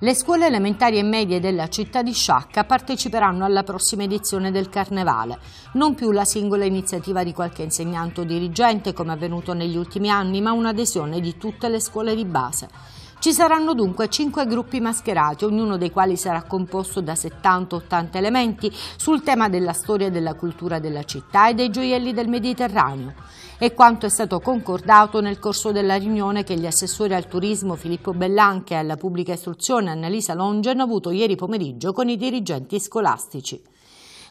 Le scuole elementari e medie della città di Sciacca parteciperanno alla prossima edizione del Carnevale, non più la singola iniziativa di qualche insegnante o dirigente come avvenuto negli ultimi anni, ma un'adesione di tutte le scuole di base. Ci saranno dunque cinque gruppi mascherati, ognuno dei quali sarà composto da 70-80 elementi sul tema della storia e della cultura della città e dei gioielli del Mediterraneo è quanto è stato concordato nel corso della riunione che gli assessori al turismo Filippo Bellanche e alla pubblica istruzione Annalisa Longe hanno avuto ieri pomeriggio con i dirigenti scolastici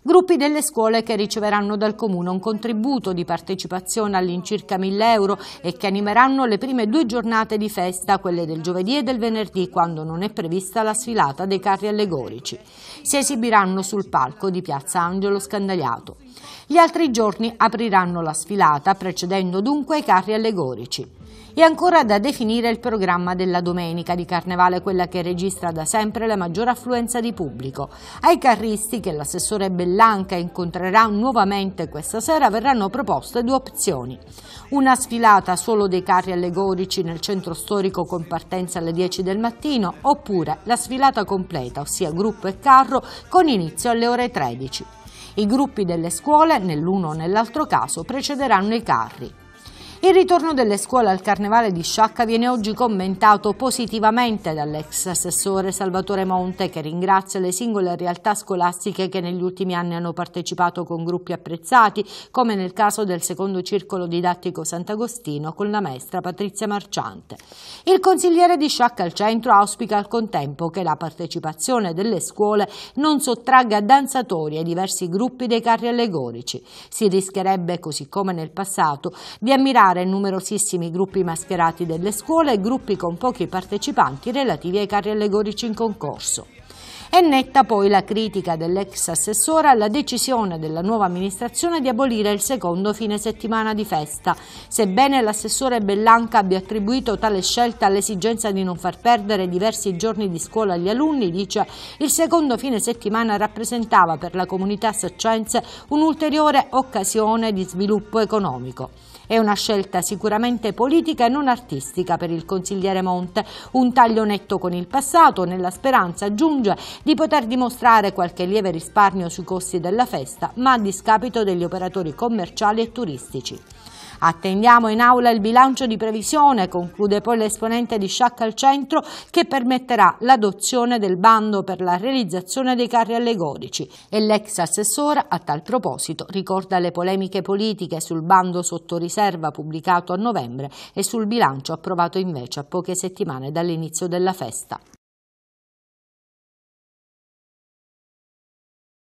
gruppi delle scuole che riceveranno dal Comune un contributo di partecipazione all'incirca 1000 euro e che animeranno le prime due giornate di festa, quelle del giovedì e del venerdì, quando non è prevista la sfilata dei carri allegorici. Si esibiranno sul palco di Piazza Angelo Scandagliato. Gli altri giorni apriranno la sfilata, precedendo dunque i carri allegorici. E ancora da definire il programma della domenica di carnevale, quella che registra da sempre la maggior affluenza di pubblico. Ai carristi che l'assessore Bellanca incontrerà nuovamente questa sera verranno proposte due opzioni. Una sfilata solo dei carri allegorici nel centro storico con partenza alle 10 del mattino oppure la sfilata completa, ossia gruppo e carro, con inizio alle ore 13. I gruppi delle scuole, nell'uno o nell'altro caso, precederanno i carri. Il ritorno delle scuole al carnevale di Sciacca viene oggi commentato positivamente dall'ex assessore Salvatore Monte che ringrazia le singole realtà scolastiche che negli ultimi anni hanno partecipato con gruppi apprezzati come nel caso del secondo circolo didattico Sant'Agostino con la maestra Patrizia Marciante. Il consigliere di Sciacca al centro auspica al contempo che la partecipazione delle scuole non sottragga danzatori ai diversi gruppi dei carri allegorici. Si rischierebbe, così come nel passato, di ammirare creare numerosissimi gruppi mascherati delle scuole e gruppi con pochi partecipanti relativi ai carri allegorici in concorso. È netta poi la critica dell'ex assessore alla decisione della nuova amministrazione di abolire il secondo fine settimana di festa. Sebbene l'assessore Bellanca abbia attribuito tale scelta all'esigenza di non far perdere diversi giorni di scuola agli alunni, dice il secondo fine settimana rappresentava per la comunità saccense un'ulteriore occasione di sviluppo economico. È una scelta sicuramente politica e non artistica per il consigliere Monte, un taglio netto con il passato nella speranza, aggiunge, di poter dimostrare qualche lieve risparmio sui costi della festa, ma a discapito degli operatori commerciali e turistici. Attendiamo in aula il bilancio di previsione, conclude poi l'esponente di Sciacca al Centro, che permetterà l'adozione del bando per la realizzazione dei carri allegorici. E l'ex assessore, a tal proposito, ricorda le polemiche politiche sul bando sotto riserva pubblicato a novembre e sul bilancio approvato invece a poche settimane dall'inizio della festa.